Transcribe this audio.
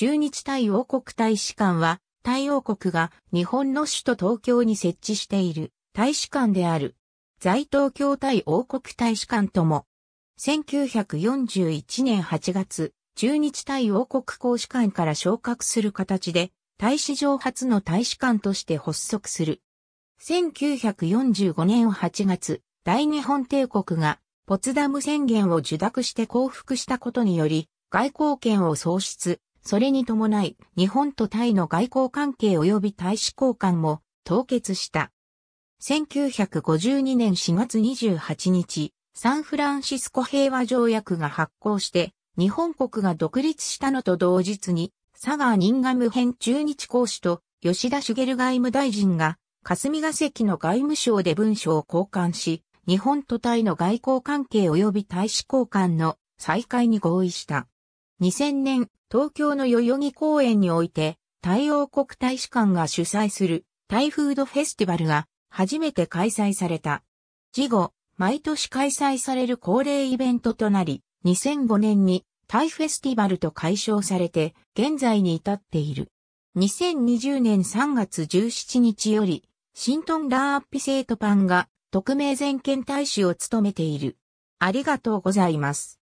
中日タイ王国大使館は、タイ王国が日本の首都東京に設置している大使館である。在東京タイ王国大使館とも、1941年8月、中日タイ王国公使館から昇格する形で、大使上初の大使館として発足する。1945年8月、大日本帝国がポツダム宣言を受諾して降伏したことにより、外交権を喪失、それに伴い、日本とタイの外交関係及び大使交換も凍結した。1952年4月28日、サンフランシスコ平和条約が発効して、日本国が独立したのと同日に、佐賀ニンガム編中日公使と吉田茂外務大臣が、霞が関の外務省で文書を交換し、日本とタイの外交関係及び大使交換の再開に合意した。2000年東京の代々木公園において、太陽国大使館が主催する、タイフードフェスティバルが、初めて開催された。事後、毎年開催される恒例イベントとなり、2005年に、タイフェスティバルと解消されて、現在に至っている。2020年3月17日より、シントン・ラーッピ生徒パンが、特命全権大使を務めている。ありがとうございます。